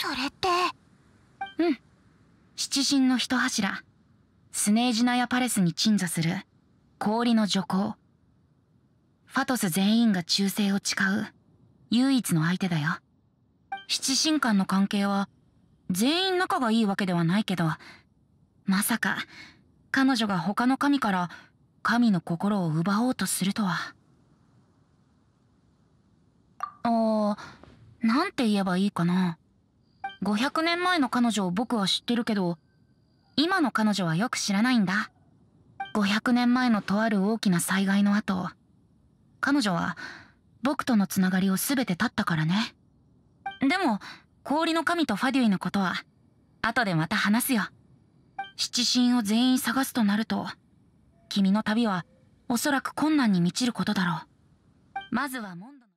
それってうん七神の一柱スネージナヤパレスに鎮座する氷の女皇ファトス全員が忠誠を誓う唯一の相手だよ七神間の関係は全員仲がいいわけではないけどまさか彼女が他の神から神の心を奪おうとするとはああなんて言えばいいかな500年前の彼女を僕は知ってるけど今の彼女はよく知らないんだ500年前のとある大きな災害の後彼女は僕とのつながりを全て断ったからねでも氷の神とファデュイのことは後でまた話すよ七神を全員探すとなると君の旅はおそらく困難に満ちることだろうまずはモンド